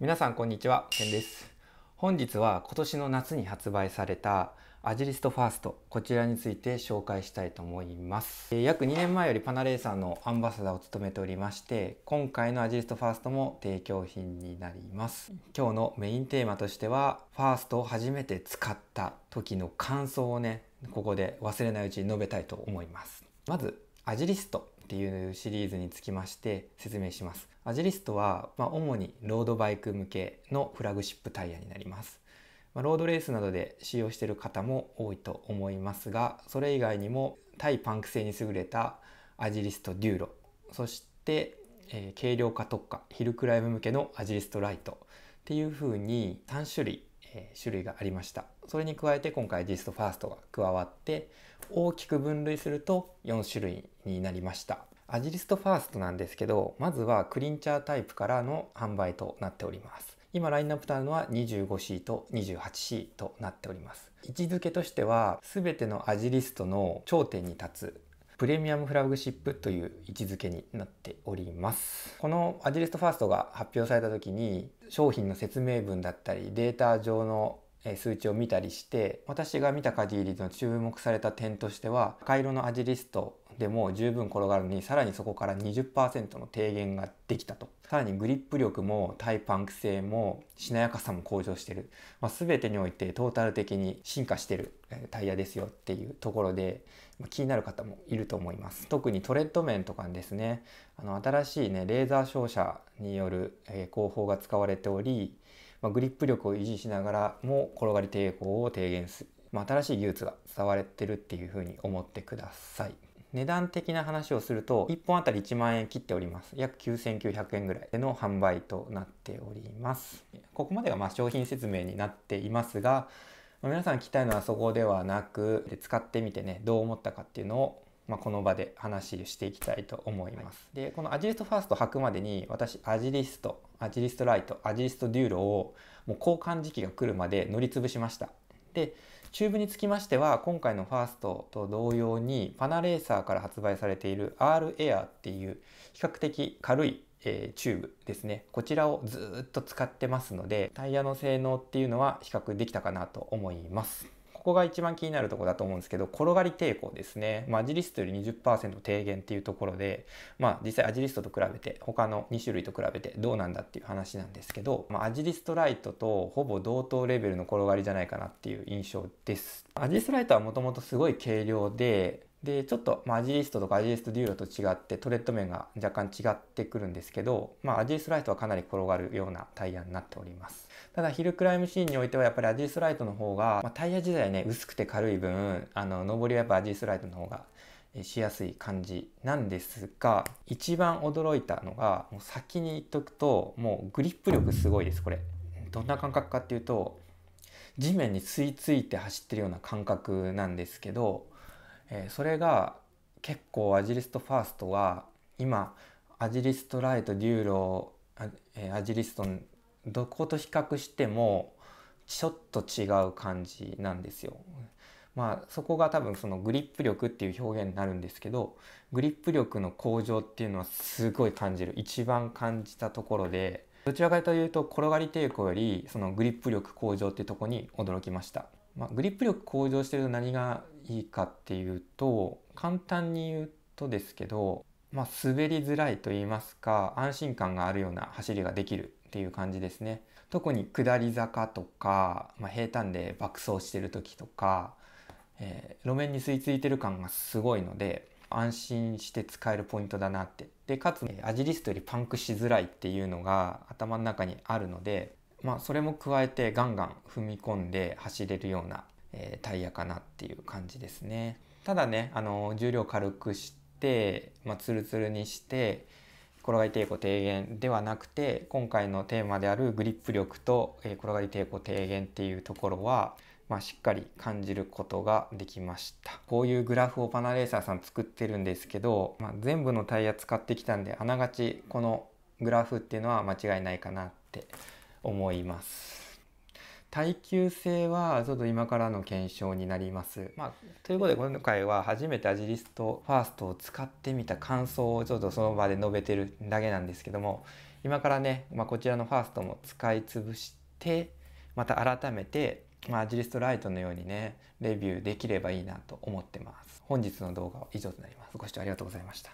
皆さんこんにちは、ケンです。本日は今年の夏に発売されたアジリストファーストこちらについて紹介したいと思います、え約2年前よりパナレーサーのアンバサダーを務めておりまして今回のアジリストファーストも提供品になります今日のメインテーマとしてはファーストを初めて使った時の感想をねここで忘れないうちに述べたいと思いますまずアジリストっていうシリーズにつきまして説明しますアジリストは、まあ、主にロードバイク向けのフラグシップタイヤになります。まあ、ロードレースなどで使用している方も多いと思いますが、それ以外にも対パンク性に優れたアジリストデューロ、そして、えー、軽量化特化、ヒルクライム向けのアジリストライトっていうふうに3種類、えー、種類がありました。それに加えて今回アジリストファーストが加わって、大きく分類すると4種類になりました。アジリストファーストなんですけどまずはクリンチャータイプからの販売となっております今ラインナップとあるのは 25C と 28C となっております位置づけとしては全てのアジリストの頂点に立つプレミアムフラグシップという位置づけになっておりますこのアジリストファーストが発表された時に商品の説明文だったりデータ上の数値を見たりして私が見た限りの注目された点としては赤色のアジリストでも十分転がるのにさらにそこから20%の低減ができたとさらにグリップ力もタイパンク性もしなやかさも向上してる、まあ、全てにおいてトータル的に進化してるタイヤですよっていうところで気になる方もいると思います特にトレッド面とかですねあの新しいねレーザー照射による工法が使われており、まあ、グリップ力を維持しながらも転がり抵抗を低減する、まあ、新しい技術が伝われてるっていうふうに思ってください。値段的な話をすると1本あたり1万円切っております約9900円ぐらいでの販売となっておりますここまではま商品説明になっていますが皆さん聞きたいのはそこではなく使ってみてねどう思ったかっていうのをまあ、この場で話していきたいと思います。でこのアジリストファースト履くまでに私アジリストアジリストライトアジリストデューロをもう交換時期が来るまで乗り潰しました。でチューブにつきましては今回のファーストと同様にパナレーサーから発売されている R エアっていう比較的軽いえチューブですねこちらをずっと使ってますのでタイヤの性能っていうのは比較できたかなと思いますここが一番気になるとこだと思うんですけど、転がり抵抗ですね。まあ、アジリストより20%低減っていうところで、まあ、実際アジリストと比べて、他の2種類と比べてどうなんだっていう話なんですけど、まあ、アジリストライトとほぼ同等レベルの転がりじゃないかなっていう印象です。アジリストライトはもともとすごい軽量で、でちょっと、まあ、アジリストとかアジリストデューロと違ってトレッド面が若干違ってくるんですけど、まあ、アジリストライトはかなり転がるようなタイヤになっておりますただヒルクライムシーンにおいてはやっぱりアジリストライトの方が、まあ、タイヤ自体ね薄くて軽い分あの上りはやっぱアジリストライトの方がしやすい感じなんですが一番驚いたのがもう先に言っとくともうグリップ力すごいですこれどんな感覚かっていうと地面に吸い付いて走ってるような感覚なんですけどえー、それが結構アジリストファーストは今アジリストライトデューロアジリストどこと比較してもちょっと違う感じなんですよ。まあそこが多分そのグリップ力っていう表現になるんですけどグリップ力の向上っていうのはすごい感じる一番感じたところでどちらかというと転がり抵抗よりそのグリップ力向上っていうとこに驚きました。まあ、グリップ力向上してると何がいいかっていうと簡単に言うとですけど、まあ、滑りづらいと言いますか安心感があるような走りができるっていう感じですね。特に下り坂とか、まあ、平坦で爆走してる時とか、えー、路面に吸い付いてる感がすごいので安心して使えるポイントだなってでかつ、ね、アジリストよりパンクしづらいっていうのが頭の中にあるので、まあ、それも加えてガンガン踏み込んで走れるようなえー、タイヤかなっていう感じですねただねあの重量軽くして、まあ、ツルツルにして転がり抵抗低減ではなくて今回のテーマであるグリップ力と、えー、転がり抵抗低減っていうところはまあ、しっかり感じることができましたこういうグラフをパナレーサーさん作ってるんですけど、まあ、全部のタイヤ使ってきたんであながちこのグラフっていうのは間違いないかなって思います耐久性はちょっと今からの検証になります。まあ、ということで今回は初めてアジリストファーストを使ってみた感想をちょっとその場で述べてるだけなんですけども今からね、まあ、こちらのファーストも使い潰してまた改めて、まあ、アジリストライトのようにねレビューできればいいなと思ってます。本日の動画は以上となります。ご視聴ありがとうございました。